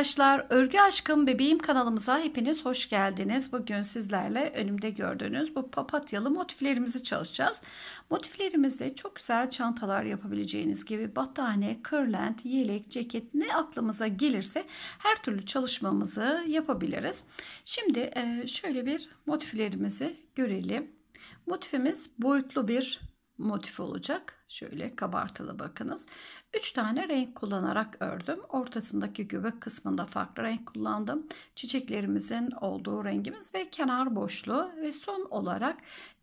arkadaşlar Örgü Aşkım Bebeğim kanalımıza hepiniz hoş geldiniz. Bugün sizlerle önümde gördüğünüz bu papatyalı motiflerimizi çalışacağız. Motiflerimizde çok güzel çantalar yapabileceğiniz gibi battaniye, kırlent, yelek, ceket ne aklımıza gelirse her türlü çalışmamızı yapabiliriz. Şimdi e, şöyle bir motiflerimizi görelim. Motifimiz boyutlu bir motif olacak. Şöyle kabartılı bakınız. 3 tane renk kullanarak ördüm. Ortasındaki göbek kısmında farklı renk kullandım. Çiçeklerimizin olduğu rengimiz ve kenar boşluğu ve son olarak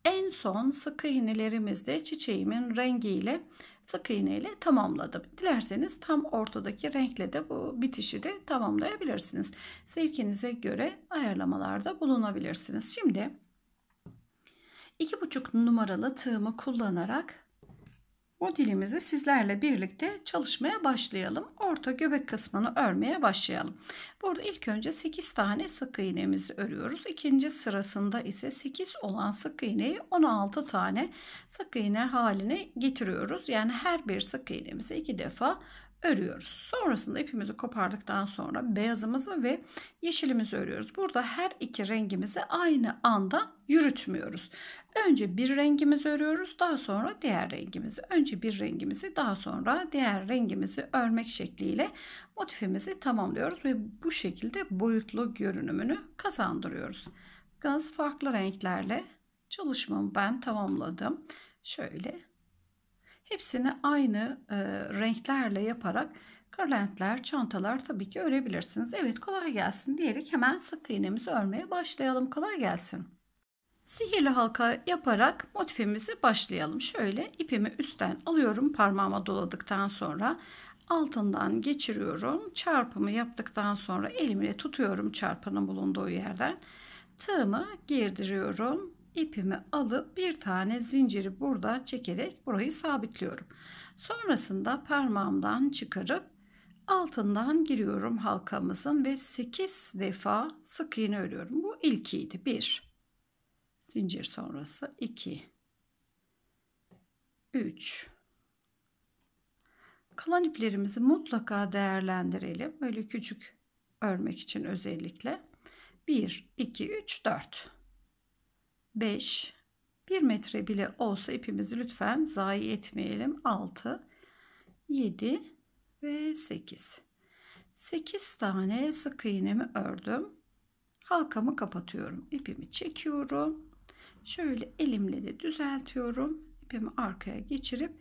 en son sık iğnelerimizde çiçeğimin rengiyle sık iğneyle tamamladım. Dilerseniz tam ortadaki renkle de bu bitişi de tamamlayabilirsiniz. Zevkinize göre ayarlamalarda bulunabilirsiniz. Şimdi 2,5 numaralı tığımı kullanarak modelimizi sizlerle birlikte çalışmaya başlayalım. Orta göbek kısmını örmeye başlayalım. Burada ilk önce 8 tane sık iğnemizi örüyoruz. İkinci sırasında ise 8 olan sık iğneyi 16 tane sık iğne haline getiriyoruz. Yani her bir sık iğnemizi iki defa örüyoruz. Sonrasında ipimizi kopardıktan sonra beyazımızı ve yeşilimizi örüyoruz. Burada her iki rengimizi aynı anda yürütmüyoruz. Önce bir rengimizi örüyoruz, daha sonra diğer rengimizi. Önce bir rengimizi, daha sonra diğer rengimizi örmek şekliyle motifimizi tamamlıyoruz ve bu şekilde boyutlu görünümünü kazandırıyoruz. Bakınız farklı renklerle çalışmamı ben tamamladım. Şöyle Hepsini aynı e, renklerle yaparak kırlentler, çantalar tabii ki örebilirsiniz. Evet kolay gelsin diyerek hemen sık iğnemizi örmeye başlayalım. Kolay gelsin. Sihirli halka yaparak motifimizi başlayalım. Şöyle ipimi üstten alıyorum parmağıma doladıktan sonra altından geçiriyorum. Çarpımı yaptıktan sonra elimle tutuyorum çarpının bulunduğu yerden. Tığımı girdiriyorum ipimi alıp bir tane zinciri burada çekerek burayı sabitliyorum. Sonrasında parmağımdan çıkarıp altından giriyorum halkamızın ve 8 defa sık iğne örüyorum. Bu ilkiydi. 1 zincir sonrası 2 3 Kalan iplerimizi mutlaka değerlendirelim. Böyle küçük örmek için özellikle. 1 2 3 4 5 1 metre bile olsa ipimizi lütfen zayi etmeyelim 6 7 ve 8 8 tane sık iğnemi ördüm halkamı kapatıyorum ipimi çekiyorum şöyle elimle de düzeltiyorum ipimi arkaya geçirip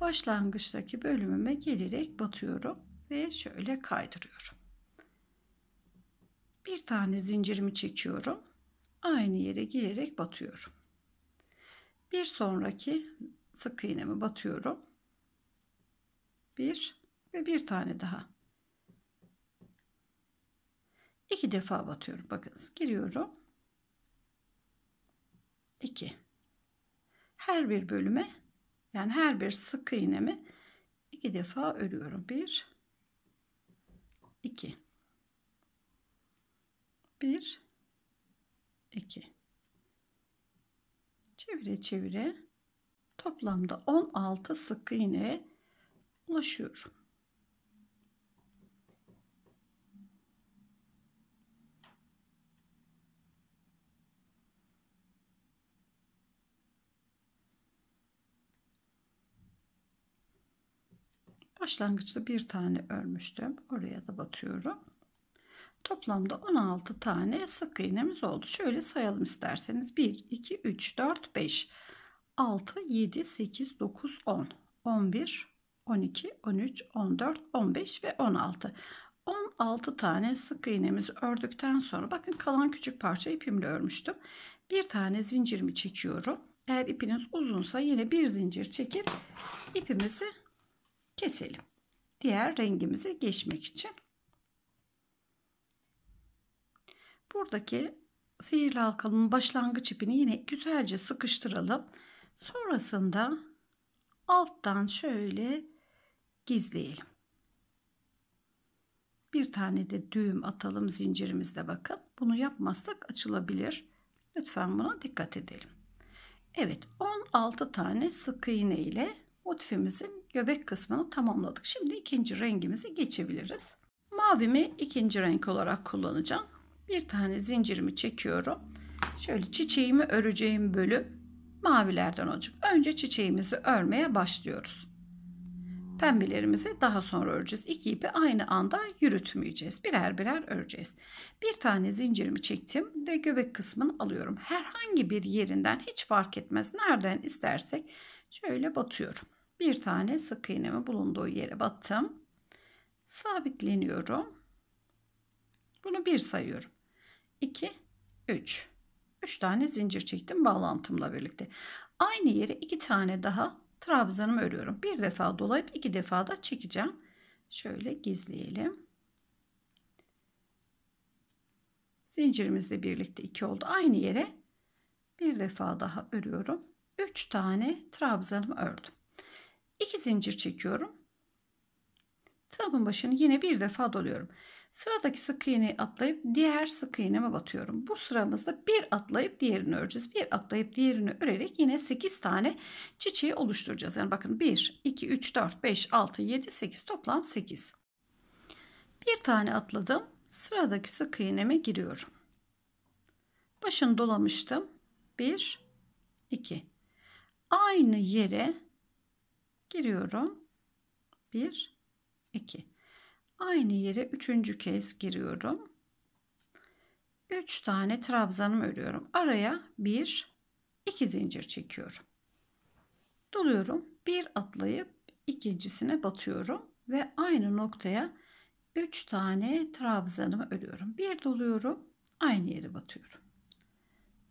başlangıçtaki bölümüme gelerek batıyorum ve şöyle kaydırıyorum bir tane zincirimi çekiyorum aynı yere girerek batıyorum. Bir sonraki sık iğnemi batıyorum. Bir ve bir tane daha. İki defa batıyorum. Bakınız giriyorum. İki. Her bir bölüme yani her bir sık iğnemi iki defa örüyorum. Bir, iki. Bir, 2. Çevire çevire toplamda 16 sık iğne ulaşıyorum. Başlangıçta bir tane örmüştüm. Oraya da batıyorum. Toplamda 16 tane sık iğnemiz oldu. Şöyle sayalım isterseniz. 1, 2, 3, 4, 5, 6, 7, 8, 9, 10, 11, 12, 13, 14, 15 ve 16. 16 tane sık iğnemizi ördükten sonra bakın kalan küçük parça ipimle örmüştüm. Bir tane zincirimi çekiyorum. Eğer ipiniz uzunsa yine bir zincir çekip ipimizi keselim. Diğer rengimize geçmek için. Buradaki sihirli halkanın başlangıç ipini yine güzelce sıkıştıralım. Sonrasında alttan şöyle gizleyelim. Bir tane de düğüm atalım zincirimizde bakın. Bunu yapmazsak açılabilir. Lütfen buna dikkat edelim. Evet 16 tane sık iğne ile motifimizin göbek kısmını tamamladık. Şimdi ikinci rengimizi geçebiliriz. Mavimi ikinci renk olarak kullanacağım bir tane zincirimi çekiyorum. Şöyle çiçeğimi öreceğim bölüm mavilerden olacak. Önce çiçeğimizi örmeye başlıyoruz. Pembelerimizi daha sonra öreceğiz. İki ipi aynı anda yürütmeyeceğiz. Birer birer öreceğiz. Bir tane zincirimi çektim ve göbek kısmını alıyorum. Herhangi bir yerinden hiç fark etmez. Nereden istersek şöyle batıyorum. Bir tane sık iğnemi bulunduğu yere battım. Sabitleniyorum. Bunu bir sayıyorum. 2, 3. 3 tane zincir çektim bağlantımla birlikte. Aynı yere 2 tane daha trabzanımı örüyorum. Bir defa dolayıp iki defa da çekeceğim. Şöyle gizleyelim. Zincirimizle birlikte 2 oldu. Aynı yere bir defa daha örüyorum. 3 tane trabzanımı ördüm. 2 zincir çekiyorum. Tığımın başını yine bir defa doluyorum. Sıradaki sık iğneyi atlayıp diğer sık iğneme batıyorum. Bu sıramızda bir atlayıp diğerini öreceğiz. Bir atlayıp diğerini örerek yine 8 tane çiçeği oluşturacağız. Yani bakın 1, 2, 3, 4, 5, 6, 7, 8 toplam 8. Bir tane atladım. Sıradaki sık iğneme giriyorum. Başını dolamıştım. 1, 2. Aynı yere giriyorum. 1, 2 aynı yere üçüncü kez giriyorum. 3 tane trabzanımı örüyorum. Araya 1 2 zincir çekiyorum. Doluyorum. Bir atlayıp ikincisine batıyorum ve aynı noktaya 3 tane trabzanımı örüyorum. Bir doluyorum. Aynı yere batıyorum.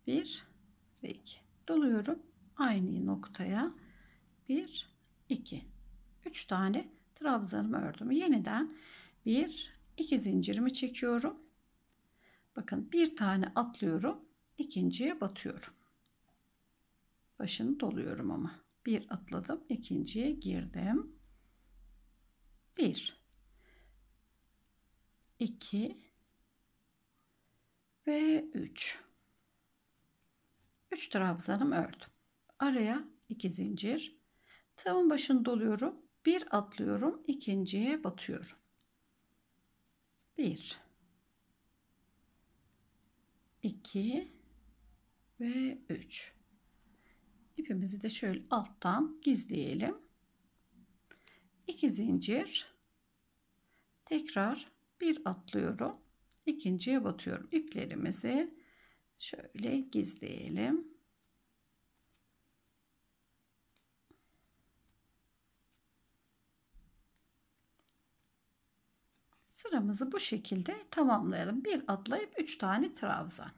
1 ve 2. Doluyorum. Aynı noktaya 1 2 3 tane trabzanımı ördüm. Yeniden 1 2 zincirimi çekiyorum. Bakın bir tane atlıyorum. ikinciye batıyorum. Başını doluyorum ama. Bir atladım. ikinciye girdim. 1 2 ve 3 3 trabzanım ördüm. Araya 2 zincir. Tığın başını doluyorum. Bir atlıyorum. ikinciye batıyorum. 1 2 ve 3 ipimizi de şöyle alttan gizleyelim 2 zincir tekrar bir atlıyorum ikinciye batıyorum iplerimizi şöyle gizleyelim Sıramızı bu şekilde tamamlayalım. Bir atlayıp 3 tane trabzan.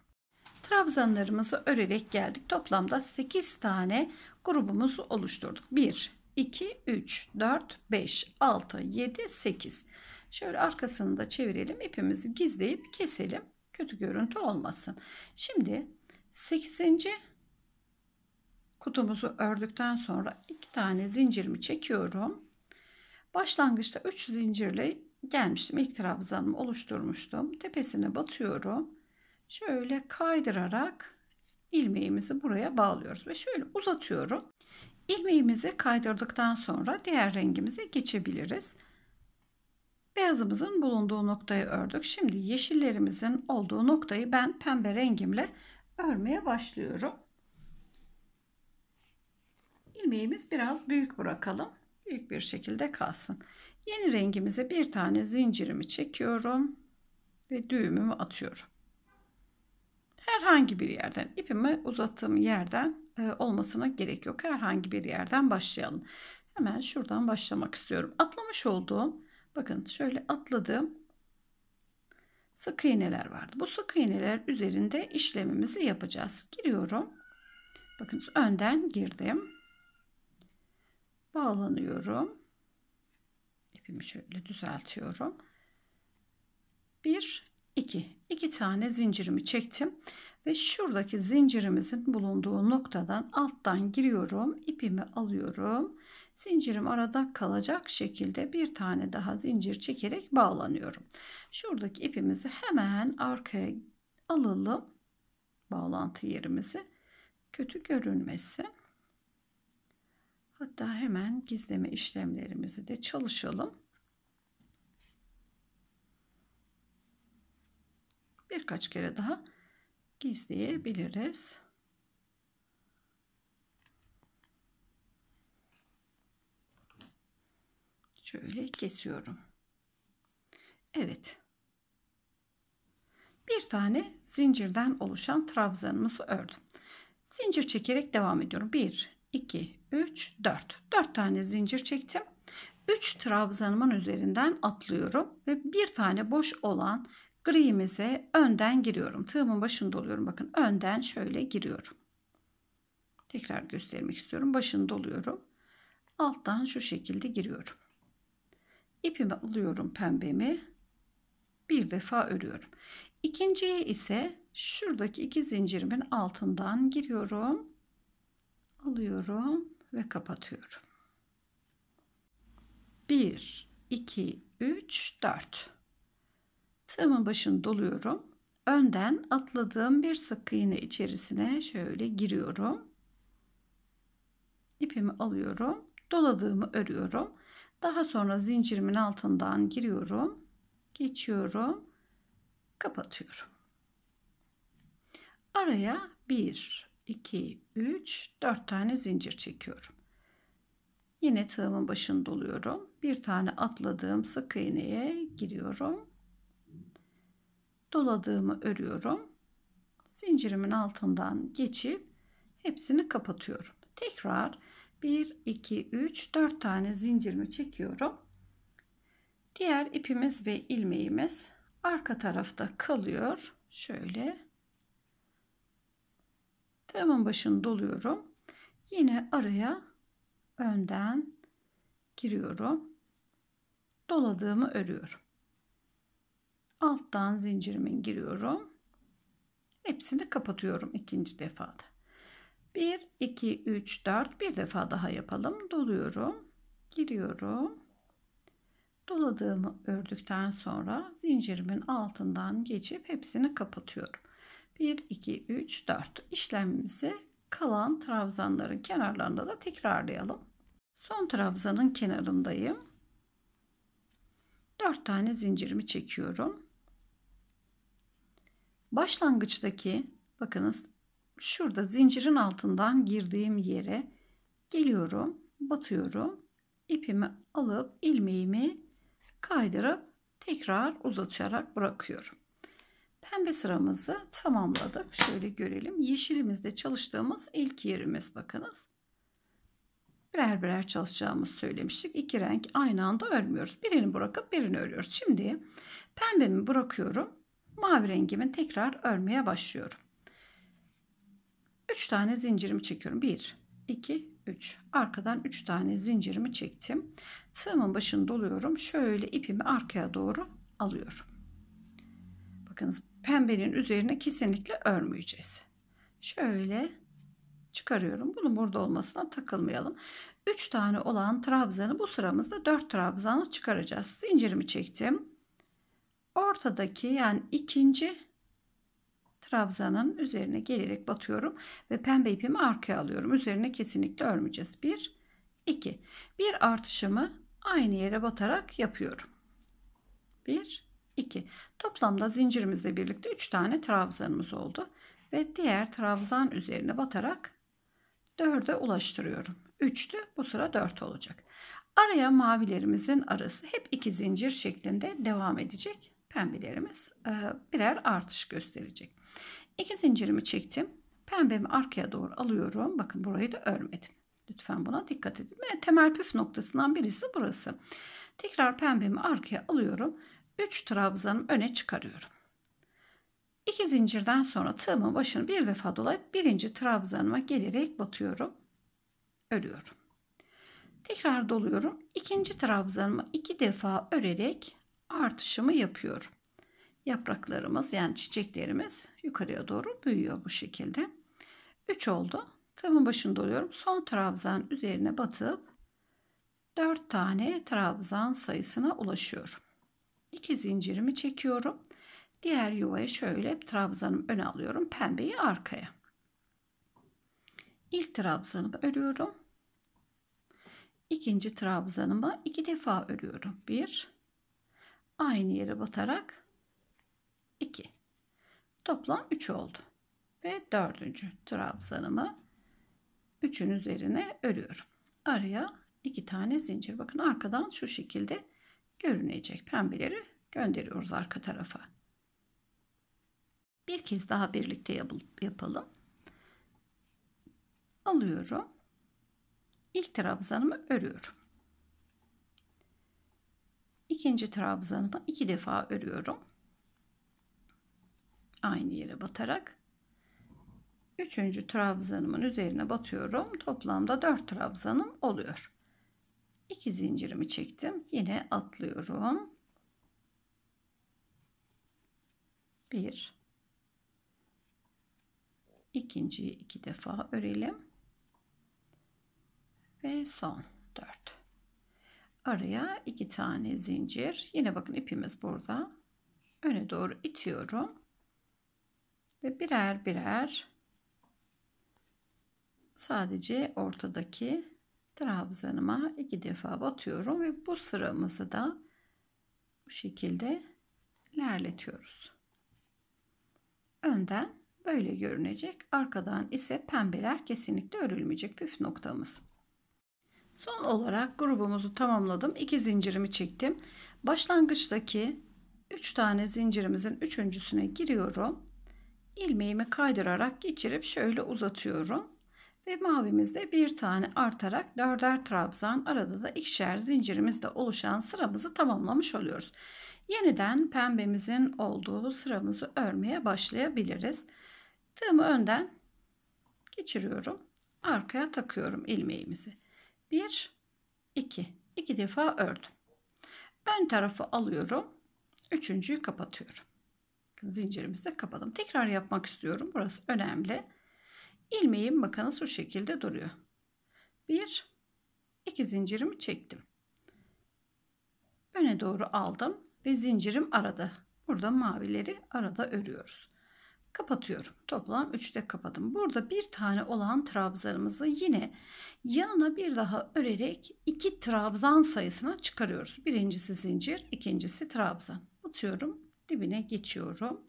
Trabzanlarımızı örerek geldik. Toplamda 8 tane grubumuzu oluşturduk. 1, 2, 3, 4, 5, 6, 7, 8. Şöyle arkasını da çevirelim. İpimizi gizleyip keselim. Kötü görüntü olmasın. Şimdi 8. kutumuzu ördükten sonra 2 tane zincirimi çekiyorum. Başlangıçta 3 zincirle gelmiştim. İlk trabzanımı oluşturmuştum. Tepesine batıyorum. Şöyle kaydırarak ilmeğimizi buraya bağlıyoruz ve şöyle uzatıyorum. İlmeğimizi kaydırdıktan sonra diğer rengimize geçebiliriz. Beyazımızın bulunduğu noktayı ördük. Şimdi yeşillerimizin olduğu noktayı ben pembe rengimle örmeye başlıyorum. İlmeğimiz biraz büyük bırakalım. Büyük bir şekilde kalsın. Yeni rengimize bir tane zincirimi çekiyorum ve düğümümü atıyorum. Herhangi bir yerden ipimi uzattığım yerden e, olmasına gerek yok. Herhangi bir yerden başlayalım. Hemen şuradan başlamak istiyorum. Atlamış olduğum bakın şöyle atladığım sık iğneler vardı. Bu sık iğneler üzerinde işlemimizi yapacağız. Giriyorum. Bakın önden girdim. Bağlanıyorum ipimi şöyle düzeltiyorum. 1 2 2 tane zincirimi çektim ve şuradaki zincirimizin bulunduğu noktadan alttan giriyorum. ipimi alıyorum. Zincirim arada kalacak şekilde bir tane daha zincir çekerek bağlanıyorum. Şuradaki ipimizi hemen arkaya alalım. Bağlantı yerimizi kötü görünmesin. Hatta hemen gizleme işlemlerimizi de çalışalım. Birkaç kere daha gizleyebiliriz. Şöyle kesiyorum. Evet. Bir tane zincirden oluşan trabzanımızı ördüm. Zincir çekerek devam ediyorum. 1, 2, 3, 4. 4 tane zincir çektim. 3 trabzanımın üzerinden atlıyorum ve bir tane boş olan grimize önden giriyorum. Tığımın başında oluyorum. Bakın önden şöyle giriyorum. Tekrar göstermek istiyorum. Başında doluyorum. Alttan şu şekilde giriyorum. İpimi alıyorum pembemi. Bir defa örüyorum. İkinciye ise şuradaki iki zincirimin altından giriyorum. Alıyorum ve kapatıyorum. 1, 2, 3, 4. Tığımın başını doluyorum. Önden atladığım bir sık iğne içerisine şöyle giriyorum. İpimi alıyorum. Doladığımı örüyorum. Daha sonra zincirimin altından giriyorum. Geçiyorum. Kapatıyorum. Araya 1, 2, 3, 4 tane zincir çekiyorum. Yine tığımın başını doluyorum. Bir tane atladığım sık iğneye giriyorum. Doladığımı örüyorum. Zincirimin altından geçip hepsini kapatıyorum. Tekrar 1, 2, 3, 4 tane zincirimi çekiyorum. Diğer ipimiz ve ilmeğimiz arka tarafta kalıyor. Şöyle Tığımın başını doluyorum. Yine araya önden giriyorum. Doladığımı örüyorum. Alttan zincirimin giriyorum. Hepsini kapatıyorum ikinci defada. 1, 2, 3, 4 bir defa daha yapalım. Doluyorum. Giriyorum. Doladığımı ördükten sonra zincirimin altından geçip hepsini kapatıyorum. 1, 2, 3, 4 işlemimizi kalan trabzanların kenarlarında da tekrarlayalım. Son trabzanın kenarındayım. 4 tane zincirimi çekiyorum. Başlangıçtaki bakınız şurada zincirin altından girdiğim yere geliyorum, batıyorum. ipimi alıp ilmeğimi kaydırıp tekrar uzatarak bırakıyorum. Pembe sıramızı tamamladık. Şöyle görelim. Yeşilimizde çalıştığımız ilk yerimiz bakınız. Birer birer çalışacağımız söylemiştik. İki renk aynı anda örmüyoruz. Birini bırakıp birini örüyoruz. Şimdi pembemi bırakıyorum. Mavi rengimin tekrar örmeye başlıyorum. 3 tane zincirimi çekiyorum. 1, 2, 3. Arkadan 3 tane zincirimi çektim. Tığımın başını doluyorum. Şöyle ipimi arkaya doğru alıyorum. Bakınız pembenin üzerine kesinlikle örmeyeceğiz. Şöyle çıkarıyorum. Bunun burada olmasına takılmayalım. 3 tane olan trabzanı bu sıramızda 4 trabzanı çıkaracağız. Zincirimi çektim. Ortadaki yani ikinci trabzanın üzerine gelerek batıyorum ve pembe ipimi arkaya alıyorum. Üzerine kesinlikle örmeyeceğiz. 1 2 bir artışımı aynı yere batarak yapıyorum. 1 2. Toplamda zincirimizle birlikte 3 tane trabzanımız oldu. Ve diğer trabzan üzerine batarak 4'e ulaştırıyorum. 3'tü bu sıra 4 olacak. Araya mavilerimizin arası hep iki zincir şeklinde devam edecek. Pembelerimiz e, birer artış gösterecek. 2 zincirimi çektim. Pembemi arkaya doğru alıyorum. Bakın burayı da örmedim. Lütfen buna dikkat edin. Temel püf noktasından birisi burası. Tekrar pembemi arkaya alıyorum. 3 trabzanım öne çıkarıyorum. 2 zincirden sonra tığımın başını bir defa dolayıp birinci trabzanıma gelerek batıyorum. Örüyorum. Tekrar doluyorum. İkinci trabzanımı iki defa örerek artışımı yapıyorum. Yapraklarımız yani çiçeklerimiz yukarıya doğru büyüyor bu şekilde. 3 oldu. Tığımın başını doluyorum. Son trabzan üzerine batıp 4 tane trabzan sayısına ulaşıyorum. 2 zincirimi çekiyorum. Diğer yuvaya şöyle trabzanımı öne alıyorum. Pembeyi arkaya. İlk trabzanımı örüyorum. İkinci trabzanımı iki defa örüyorum. Bir, aynı yere batarak iki. Toplam üç oldu. Ve dördüncü trabzanımı üçün üzerine örüyorum. Araya iki tane zincir. Bakın arkadan şu şekilde görünecek pembeleri gönderiyoruz arka tarafa. Bir kez daha birlikte yapalım. Alıyorum. İlk trabzanımı örüyorum. İkinci trabzanımı iki defa örüyorum. Aynı yere batarak. Üçüncü trabzanımın üzerine batıyorum. Toplamda dört trabzanım oluyor. 2 zincirimi çektim. Yine atlıyorum. Bir. ikinciyi iki defa örelim. Ve son dört. Araya iki tane zincir. Yine bakın ipimiz burada. Öne doğru itiyorum. Ve birer birer sadece ortadaki trabzanıma iki defa batıyorum ve bu sıramızı da bu şekilde ilerletiyoruz. Önden böyle görünecek. Arkadan ise pembeler kesinlikle örülmeyecek püf noktamız. Son olarak grubumuzu tamamladım. 2 zincirimi çektim. Başlangıçtaki 3 tane zincirimizin üçüncüsüne giriyorum. Ilmeğimi kaydırarak geçirip şöyle uzatıyorum. Ve mavimizde bir tane artarak dörder trabzan arada da ikişer zincirimizde oluşan sıramızı tamamlamış oluyoruz. Yeniden pembemizin olduğu sıramızı örmeye başlayabiliriz. Tığımı önden geçiriyorum. Arkaya takıyorum ilmeğimizi. 1 2 2 defa ördüm. Ön tarafı alıyorum. Üçüncüyü kapatıyorum. Zincirimizi de kapadım. Tekrar yapmak istiyorum. Burası önemli. Ilmeğim bakın nasıl şekilde duruyor. Bir, iki zincirimi çektim. Öne doğru aldım ve zincirim arada. Burada mavileri arada örüyoruz. Kapatıyorum. Toplam 3'te kapadım. Burada bir tane olan trabzanımızı yine yanına bir daha örerek iki trabzan sayısına çıkarıyoruz. Birincisi zincir, ikincisi trabzan. Atıyorum. Dibine geçiyorum.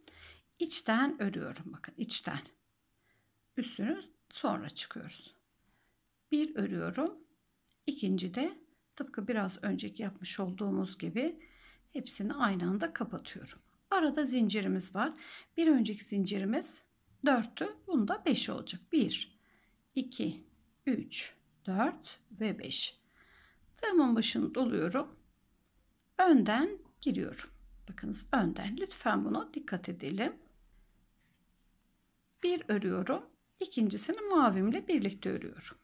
İçten örüyorum. Bakın içten üstünü sonra çıkıyoruz. Bir örüyorum. İkinci de tıpkı biraz önceki yapmış olduğumuz gibi hepsini aynı anda kapatıyorum. Arada zincirimiz var. Bir önceki zincirimiz 4'tü. Bunda 5 olacak. 1, 2, 3, 4 ve 5. Tığımın başını doluyorum. Önden giriyorum. Bakınız önden. Lütfen buna dikkat edelim. Bir örüyorum ikincisini mavimle birlikte örüyorum.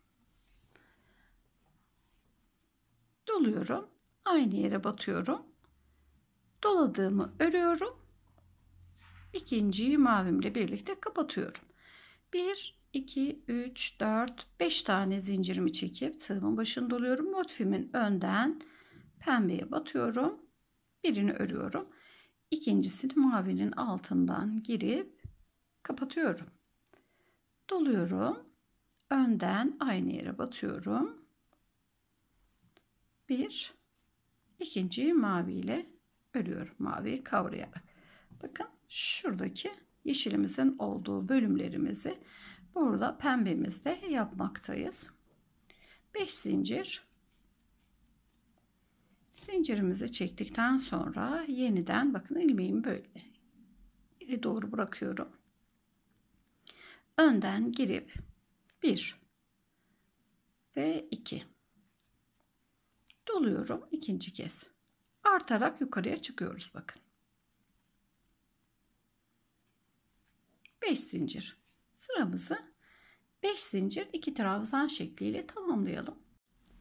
Doluyorum. Aynı yere batıyorum. Doladığımı örüyorum. İkinciyi mavimle birlikte kapatıyorum. 1 2 3 4 5 tane zincirimi çekip tığımın başını doluyorum. Motifimin önden pembeye batıyorum. Birini örüyorum. İkincisini mavinin altından girip kapatıyorum doluyorum. Önden aynı yere batıyorum. Bir, ikinciyi mavi ile örüyorum. Maviyi kavrayarak. Bakın şuradaki yeşilimizin olduğu bölümlerimizi burada pembemizde yapmaktayız. 5 zincir zincirimizi çektikten sonra yeniden bakın ilmeğimi böyle doğru bırakıyorum önden girip 1 ve 2 doluyorum ikinci kez artarak yukarıya çıkıyoruz bakın 5 zincir sıramızı 5 zincir 2 trabzan şekliyle tamamlayalım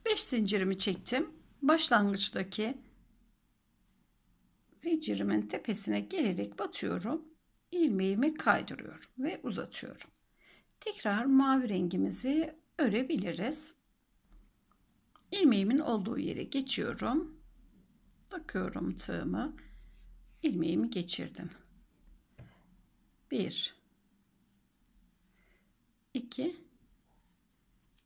5 zincirimi çektim başlangıçtaki zincirimin tepesine gelerek batıyorum ilmeğimi kaydırıyorum ve uzatıyorum tekrar mavi rengimizi örebiliriz. İlmeğimin olduğu yere geçiyorum. Takıyorum tığımı. ilmeğimi geçirdim. 1 2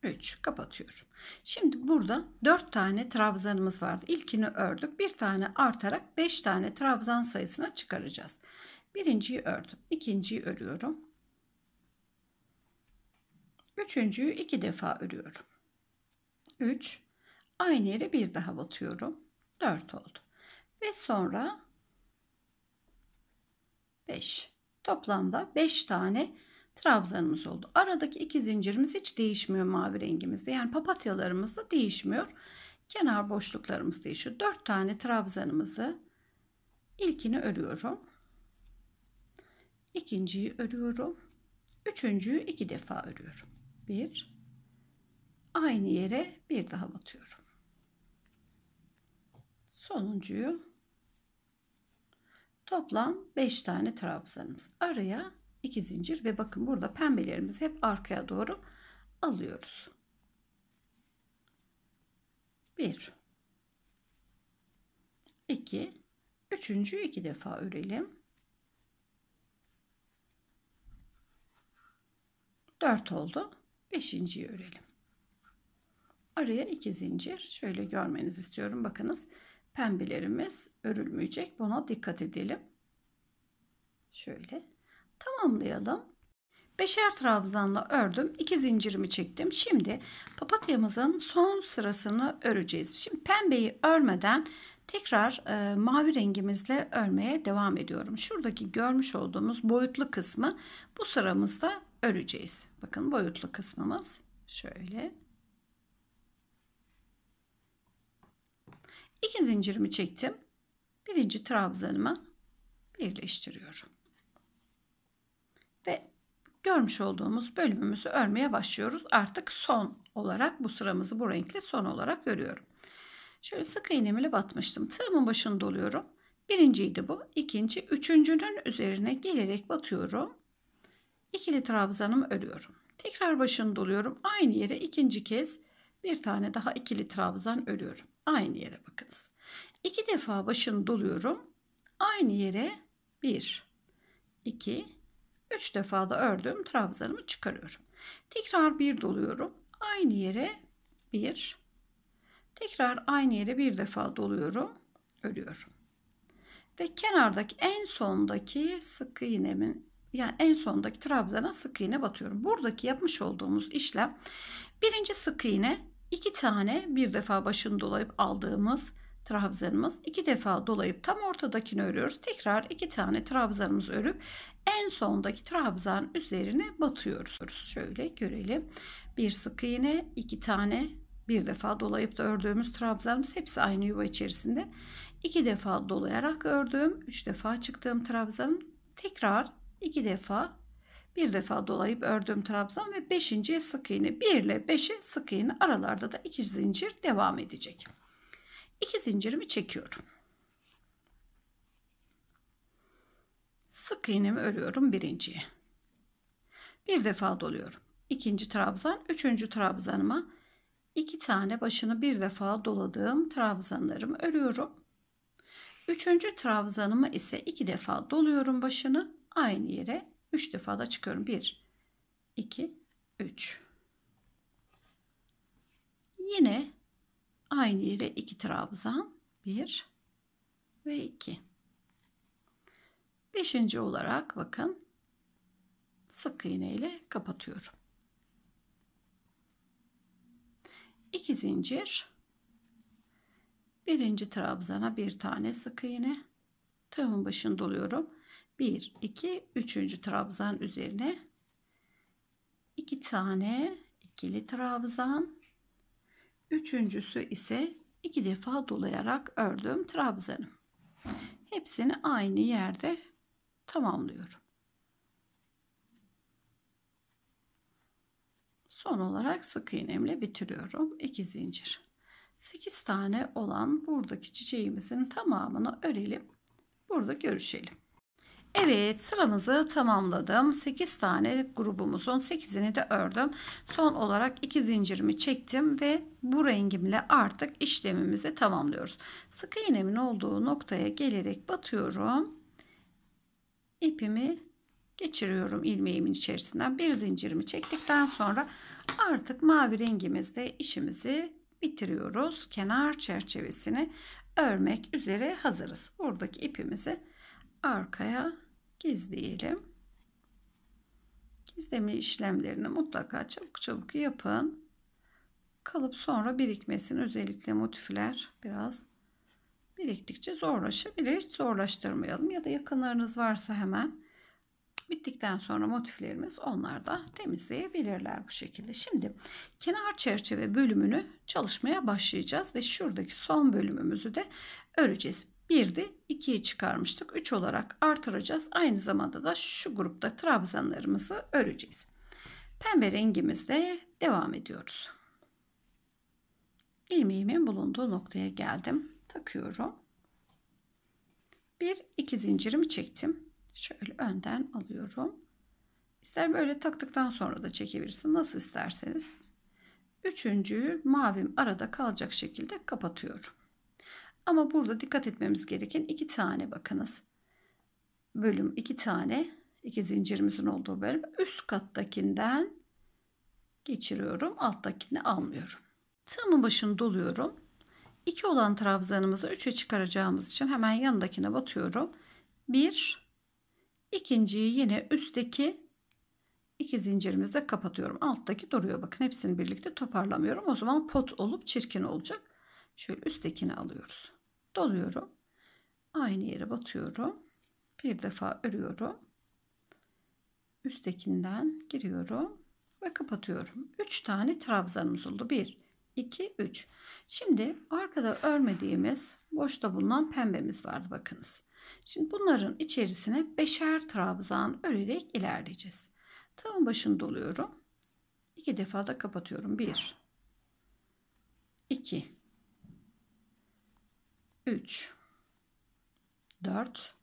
3 kapatıyorum. Şimdi burada 4 tane trabzanımız vardı. İlkini ördük. Bir tane artarak 5 tane trabzan sayısına çıkaracağız. Birinciyi ördüm. ikinciyi örüyorum. Üçüncüyü iki defa örüyorum. 3 aynı yere bir daha batıyorum. 4 oldu. Ve sonra 5. Toplamda 5 tane trabzanımız oldu. Aradaki iki zincirimiz hiç değişmiyor mavi rengimizde. Yani papatyalarımız da değişmiyor. Kenar boşluklarımız değişiyor. 4 tane trabzanımızı ilkini örüyorum. İkinciyi örüyorum. Üçüncüyü iki defa örüyorum bir aynı yere bir daha batıyorum. Sonuncuyu toplam 5 tane trabzanımız. Araya 2 zincir ve bakın burada pembelerimizi hep arkaya doğru alıyoruz. 1 2 Üçüncü iki defa örelim. 4 oldu. Beşinciyi örelim. Araya iki zincir. Şöyle görmenizi istiyorum. Bakınız pembelerimiz örülmeyecek. Buna dikkat edelim. Şöyle tamamlayalım. Beşer trabzanla ördüm. iki zincirimi çektim. Şimdi papatyamızın son sırasını öreceğiz. Şimdi pembeyi örmeden tekrar e, mavi rengimizle örmeye devam ediyorum. Şuradaki görmüş olduğumuz boyutlu kısmı bu sıramızda öreceğiz. Bakın boyutlu kısmımız şöyle. İki zincirimi çektim. Birinci trabzanımı birleştiriyorum. Ve görmüş olduğumuz bölümümüzü örmeye başlıyoruz. Artık son olarak bu sıramızı bu renkle son olarak örüyorum. Şöyle sık iğnemle batmıştım. Tığımın başını doluyorum. Birinciydi bu. İkinci, üçüncünün üzerine gelerek batıyorum ikili trabzanımı örüyorum. Tekrar başını doluyorum. Aynı yere ikinci kez bir tane daha ikili trabzan örüyorum. Aynı yere bakınız. İki defa başını doluyorum. Aynı yere bir, iki, üç defa da ördüğüm trabzanımı çıkarıyorum. Tekrar bir doluyorum. Aynı yere bir, tekrar aynı yere bir defa doluyorum. Örüyorum. Ve kenardaki en sondaki sık iğnemin yani en sondaki trabzana sık iğne batıyorum. Buradaki yapmış olduğumuz işlem birinci sık iğne iki tane bir defa başını dolayıp aldığımız trabzanımız iki defa dolayıp tam ortadakini örüyoruz. Tekrar iki tane trabzanımız örüp en sondaki trabzan üzerine batıyoruz. Şöyle görelim. Bir sık iğne, iki tane bir defa dolayıp da ördüğümüz trabzanımız hepsi aynı yuva içerisinde. İki defa dolayarak ördüğüm, üç defa çıktığım trabzanım tekrar 2 defa bir defa dolayıp ördüğüm trabzan ve 5. sık iğne 1 ile 5'e sık iğne aralarda da 2 zincir devam edecek. 2 zincirimi çekiyorum. Sık iğnemi örüyorum birinciye. Bir defa doluyorum. İkinci trabzan, üçüncü trabzanıma iki tane başını bir defa doladığım trabzanlarımı örüyorum. Üçüncü trabzanıma ise iki defa doluyorum başını aynı yere 3 defa da çıkıyorum. 1, 2, 3. Yine aynı yere 2 trabzan. 1 ve 2. Beşinci olarak bakın sık iğne ile kapatıyorum. 2 zincir birinci trabzana bir tane sık iğne tığımın başını doluyorum 1 2 3. trabzan üzerine 2 tane ikili trabzan üçüncüsü ise iki defa dolayarak ördüğüm trabzanım hepsini aynı yerde tamamlıyorum son olarak sık iğnemle bitiriyorum 2 zincir 8 tane olan buradaki çiçeğimizin tamamını örelim burada görüşelim Evet sıramızı tamamladım. 8 tane grubumuzun 8'ini de ördüm. Son olarak 2 zincirimi çektim ve bu rengimle artık işlemimizi tamamlıyoruz. Sık iğnemin olduğu noktaya gelerek batıyorum. İpimi geçiriyorum ilmeğimin içerisinden. Bir zincirimi çektikten sonra artık mavi rengimizle işimizi bitiriyoruz. Kenar çerçevesini örmek üzere hazırız. Buradaki ipimizi arkaya gizleyelim. Gizleme işlemlerini mutlaka çabuk çabuk yapın. Kalıp sonra birikmesin. Özellikle motifler biraz biriktikçe zorlaşabilir. Hiç zorlaştırmayalım. Ya da yakınlarınız varsa hemen bittikten sonra motiflerimiz onlar da temizleyebilirler bu şekilde. Şimdi kenar çerçeve bölümünü çalışmaya başlayacağız ve şuradaki son bölümümüzü de öreceğiz. Bir de 2'yi çıkarmıştık. 3 olarak artıracağız. Aynı zamanda da şu grupta trabzanlarımızı öreceğiz. Pembe rengimizde devam ediyoruz. Ilmeğimin bulunduğu noktaya geldim. Takıyorum. Bir iki zincirimi çektim. Şöyle önden alıyorum. İster böyle taktıktan sonra da çekebilirsin. Nasıl isterseniz. Üçüncüyü mavim arada kalacak şekilde kapatıyorum. Ama burada dikkat etmemiz gereken iki tane bakınız. Bölüm iki tane. iki zincirimizin olduğu bölüm. Üst kattakinden geçiriyorum. Alttakini almıyorum. Tığımın başını doluyorum. 2 olan trabzanımızı 3'e çıkaracağımız için hemen yanındakine batıyorum. 1 ikinciyi yine üstteki iki zincirimizle kapatıyorum. Alttaki duruyor. Bakın hepsini birlikte toparlamıyorum. O zaman pot olup çirkin olacak. Şöyle üsttekini alıyoruz doluyorum. Aynı yere batıyorum. Bir defa örüyorum. Üsttekinden giriyorum ve kapatıyorum. 3 tane trabzanımız oldu. 1 2 3. Şimdi arkada örmediğimiz boşta bulunan pembemiz vardı bakınız. Şimdi bunların içerisine beşer trabzan örerek ilerleyeceğiz. Tığın başını doluyorum. 2 defa da kapatıyorum. 1 2 3 4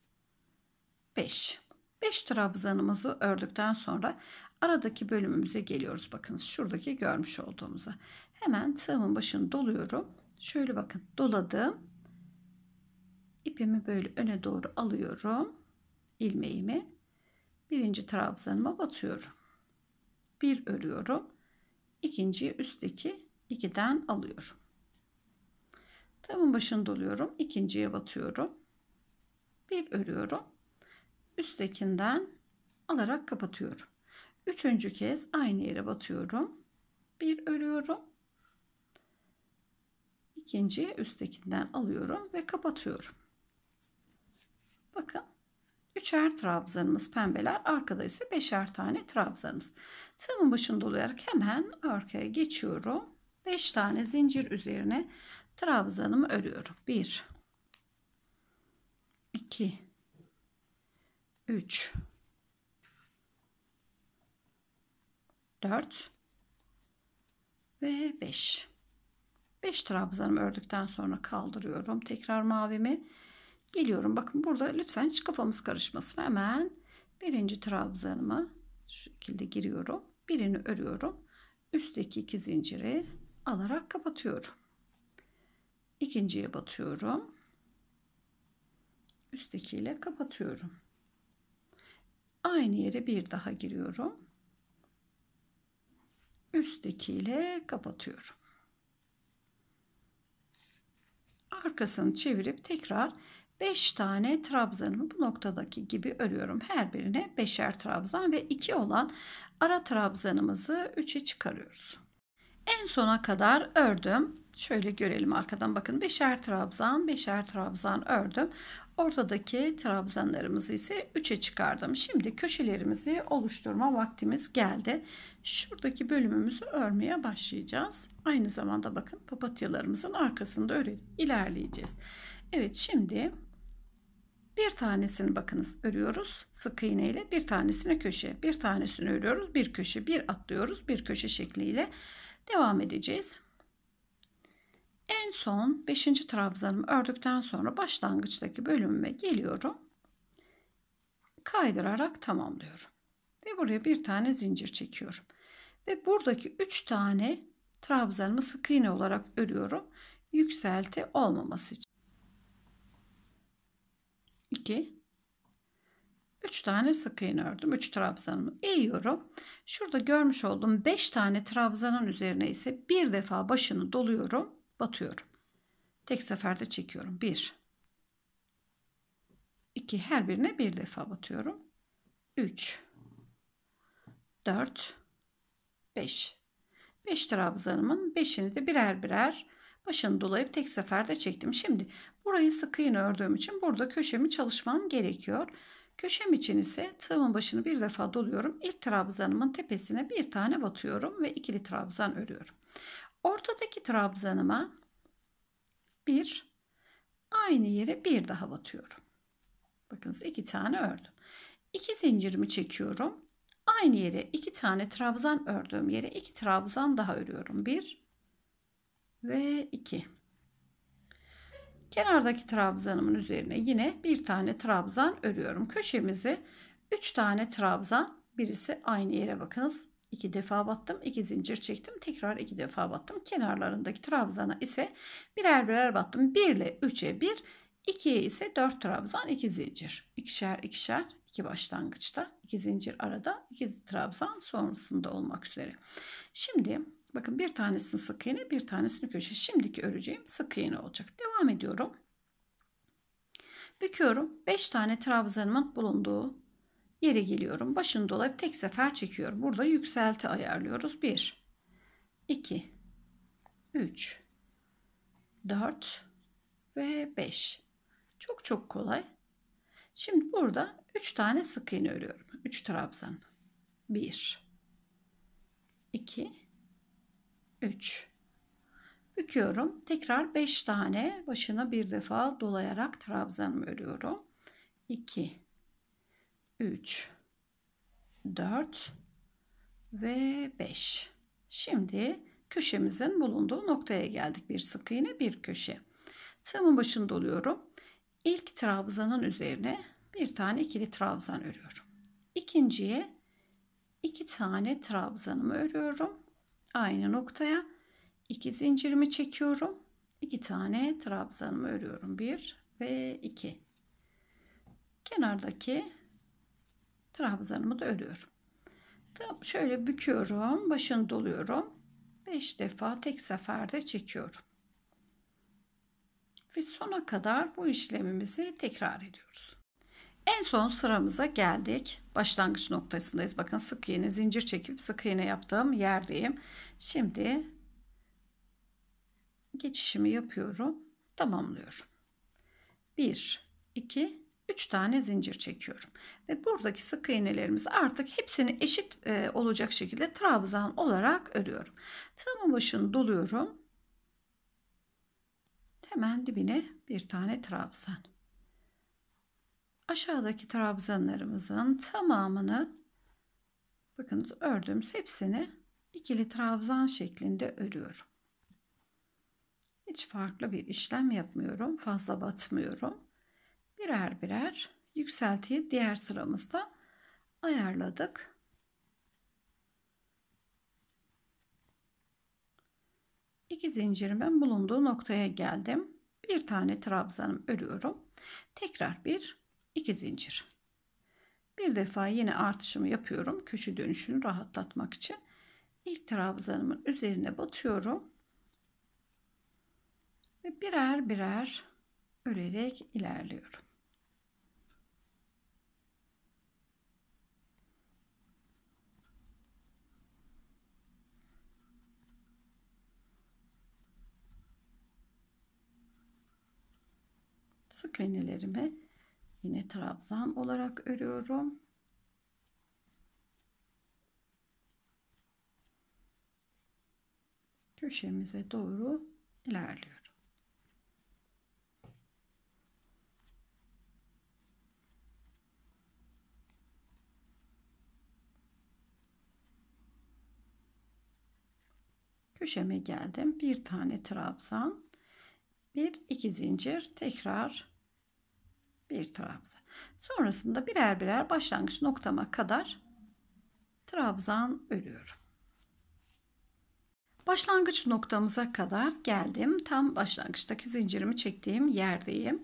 5 5 trabzanımızı ördükten sonra aradaki bölümümüze geliyoruz. Bakınız şuradaki görmüş olduğumuza. Hemen tığımın başını doluyorum. Şöyle bakın doladım. İpimi böyle öne doğru alıyorum. ilmeğimi. Birinci trabzanıma batıyorum. Bir örüyorum. İkinciyi üstteki ikiden alıyorum. Tığımın başını doluyorum. ikinciye batıyorum. Bir örüyorum. Üsttekinden alarak kapatıyorum. Üçüncü kez aynı yere batıyorum. Bir örüyorum. İkinciye üsttekinden alıyorum ve kapatıyorum. Bakın. Üçer trabzanımız pembeler. Arkada ise beşer tane trabzanımız. Tığımın başını dolayarak hemen arkaya geçiyorum. Beş tane zincir üzerine trabzanımı örüyorum 1 2 3 4 ve 5 5 trabzanımı ördükten sonra kaldırıyorum tekrar mavimi geliyorum bakın burada lütfen hiç kafamız karışmasın hemen birinci trabzanımı şu şekilde giriyorum birini örüyorum üstteki iki zinciri alarak kapatıyorum ikinciye batıyorum üsttekiyle kapatıyorum aynı yere bir daha giriyorum üsttekiyle kapatıyorum arkasını çevirip tekrar 5 tane trabzanımı bu noktadaki gibi örüyorum. Her birine 5'er trabzan ve 2 olan ara trabzanımızı 3'e çıkarıyoruz. En sona kadar ördüm. Şöyle görelim arkadan bakın. Beşer trabzan, beşer trabzan ördüm. Ortadaki trabzanlarımızı ise 3'e çıkardım. Şimdi köşelerimizi oluşturma vaktimiz geldi. Şuradaki bölümümüzü örmeye başlayacağız. Aynı zamanda bakın papatyalarımızın arkasında örelim. İlerleyeceğiz. Evet şimdi bir tanesini bakınız örüyoruz sık iğne ile bir tanesine köşe bir tanesini örüyoruz bir köşe bir atlıyoruz bir köşe şekliyle devam edeceğiz. En son 5. trabzanımı ördükten sonra başlangıçtaki bölümüme geliyorum. Kaydırarak tamamlıyorum. Ve buraya bir tane zincir çekiyorum. Ve buradaki 3 tane trabzanımı sık iğne olarak örüyorum. Yükselti olmaması için. 2 3 tane sık iğne ördüm. 3 trabzanımı eğiyorum. Şurada görmüş olduğum 5 tane trabzanın üzerine ise bir defa başını doluyorum batıyorum. Tek seferde çekiyorum. 1 2 her birine bir defa batıyorum. 3 4 5 5 trabzanımın 5'ini de birer birer başını dolayıp tek seferde çektim. Şimdi burayı sık iğne ördüğüm için burada köşemi çalışmam gerekiyor. Köşem için ise tığımın başını bir defa doluyorum. İlk trabzanımın tepesine bir tane batıyorum ve ikili trabzan örüyorum. Ortadaki trabzanıma bir aynı yere bir daha batıyorum. Bakınız iki tane ördüm. İki zincirimi çekiyorum. Aynı yere iki tane trabzan ördüğüm yere iki trabzan daha örüyorum. Bir ve iki. Kenardaki trabzanımın üzerine yine bir tane trabzan örüyorum. Köşemizi üç tane trabzan birisi aynı yere bakınız 2 defa battım 2 zincir çektim tekrar 2 defa battım kenarlarındaki trabzana ise birer birer battım 1 ile 3'e 1 2'ye ise 4 trabzan 2 zincir ikişer ikişer 2 başlangıçta 2 zincir arada 2 trabzan sonrasında olmak üzere şimdi bakın bir tanesini sık iğne bir tanesini köşe şimdiki öreceğim sık iğne olacak devam ediyorum büküyorum 5 tane trabzanımın bulunduğu Yere geliyorum. Başını dolayıp tek sefer çekiyorum. Burada yükselti ayarlıyoruz. 1 2 3 4 ve 5. Çok çok kolay. Şimdi burada 3 tane sık iğne örüyorum. 3 trabzan. 1 2 3 büküyorum. Tekrar 5 tane başına bir defa dolayarak trabzanımı örüyorum. 2 3 4 ve 5 şimdi köşemizin bulunduğu noktaya geldik bir sık iğne bir köşe tığımın başını doluyorum ilk trabzanın üzerine bir tane ikili trabzan örüyorum ikinciye iki tane trabzanımı örüyorum aynı noktaya iki zincirimi çekiyorum iki tane trabzanımı örüyorum bir ve iki kenardaki trabzanımı da örüyorum. Tamam, şöyle büküyorum. Başını doluyorum. 5 defa tek seferde çekiyorum. Ve sona kadar bu işlemimizi tekrar ediyoruz. En son sıramıza geldik. Başlangıç noktasındayız. Bakın sık iğne zincir çekip sık iğne yaptığım yerdeyim. Şimdi geçişimi yapıyorum. Tamamlıyorum. 1 2 3 tane zincir çekiyorum. Ve buradaki sık iğnelerimizi artık hepsini eşit e, olacak şekilde trabzan olarak örüyorum. Tığımın başını doluyorum. Hemen dibine bir tane trabzan. Aşağıdaki trabzanlarımızın tamamını bakınız ördüğümüz hepsini ikili trabzan şeklinde örüyorum. Hiç farklı bir işlem yapmıyorum. Fazla batmıyorum birer birer yükseltiyi diğer sıramızda ayarladık. İki zincirimin bulunduğu noktaya geldim. Bir tane trabzanım örüyorum. Tekrar bir iki zincir. Bir defa yine artışımı yapıyorum. Köşe dönüşünü rahatlatmak için. İlk trabzanımın üzerine batıyorum. Ve birer birer örerek ilerliyorum. sık iğnelerimi yine trabzan olarak örüyorum. Köşemize doğru ilerliyorum. köşeme geldim bir tane trabzan bir iki zincir tekrar bir trabzan. Sonrasında birer birer başlangıç noktama kadar trabzan örüyorum. Başlangıç noktamıza kadar geldim. Tam başlangıçtaki zincirimi çektiğim yerdeyim.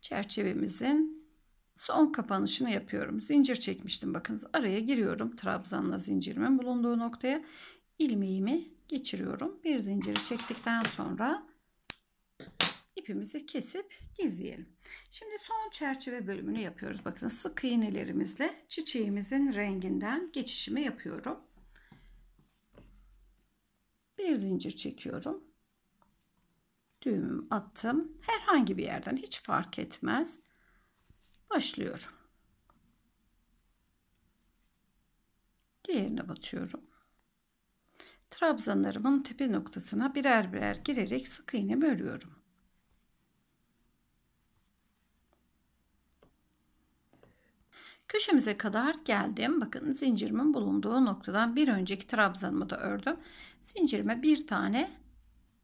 Çerçevemizin son kapanışını yapıyorum. Zincir çekmiştim bakınız. Araya giriyorum trabzanla zincirimin bulunduğu noktaya. ilmeğimi geçiriyorum. Bir zinciri çektikten sonra ipimizi kesip gizleyelim. Şimdi son çerçeve bölümünü yapıyoruz. Bakın sık iğnelerimizle çiçeğimizin renginden geçişimi yapıyorum. Bir zincir çekiyorum. Düğümümü attım. Herhangi bir yerden hiç fark etmez. Başlıyorum. Diğerine batıyorum. Trabzanlarımın tepe noktasına birer birer girerek sık iğnemi örüyorum. Köşemize kadar geldim. Bakın zincirimin bulunduğu noktadan bir önceki trabzanımı da ördüm. Zincirime bir tane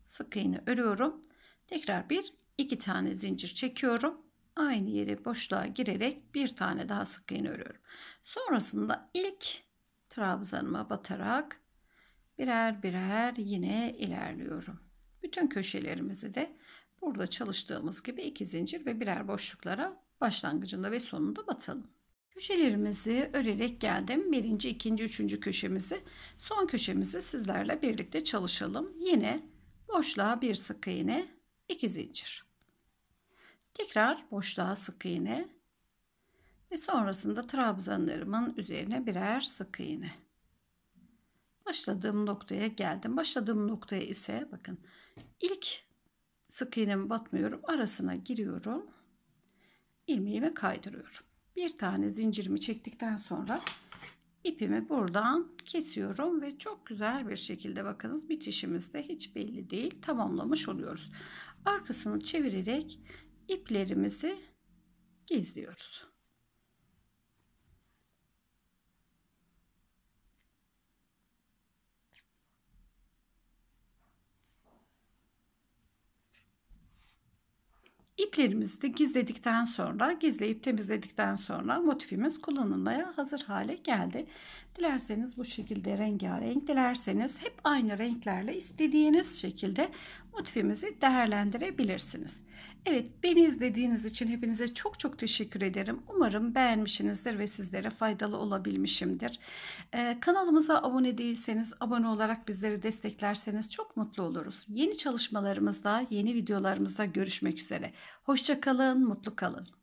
sık iğne örüyorum. Tekrar bir iki tane zincir çekiyorum. Aynı yere boşluğa girerek bir tane daha sık iğne örüyorum. Sonrasında ilk trabzanıma batarak birer birer yine ilerliyorum. Bütün köşelerimizi de burada çalıştığımız gibi iki zincir ve birer boşluklara başlangıcında ve sonunda batalım. Köşelerimizi örerek geldim. Birinci, ikinci, üçüncü köşemizi. Son köşemizi sizlerle birlikte çalışalım. Yine boşluğa bir sık iğne, iki zincir. Tekrar boşluğa sık iğne ve sonrasında trabzanlarımın üzerine birer sık iğne. Başladığım noktaya geldim. Başladığım noktaya ise bakın ilk sık iğnemi batmıyorum. Arasına giriyorum. ilmeğimi kaydırıyorum bir tane zincirimi çektikten sonra ipimi buradan kesiyorum ve çok güzel bir şekilde bakınız bitişimizde hiç belli değil tamamlamış oluyoruz. Arkasını çevirerek iplerimizi gizliyoruz. İplerimizi de gizledikten sonra, gizleyip temizledikten sonra motifimiz kullanılmaya hazır hale geldi. Dilerseniz bu şekilde rengarenk, dilerseniz hep aynı renklerle istediğiniz şekilde motifimizi değerlendirebilirsiniz. Evet beni izlediğiniz için hepinize çok çok teşekkür ederim. Umarım beğenmişsinizdir ve sizlere faydalı olabilmişimdir. Ee, kanalımıza abone değilseniz abone olarak bizleri desteklerseniz çok mutlu oluruz. Yeni çalışmalarımızda yeni videolarımızda görüşmek üzere. Hoşçakalın, mutlu kalın.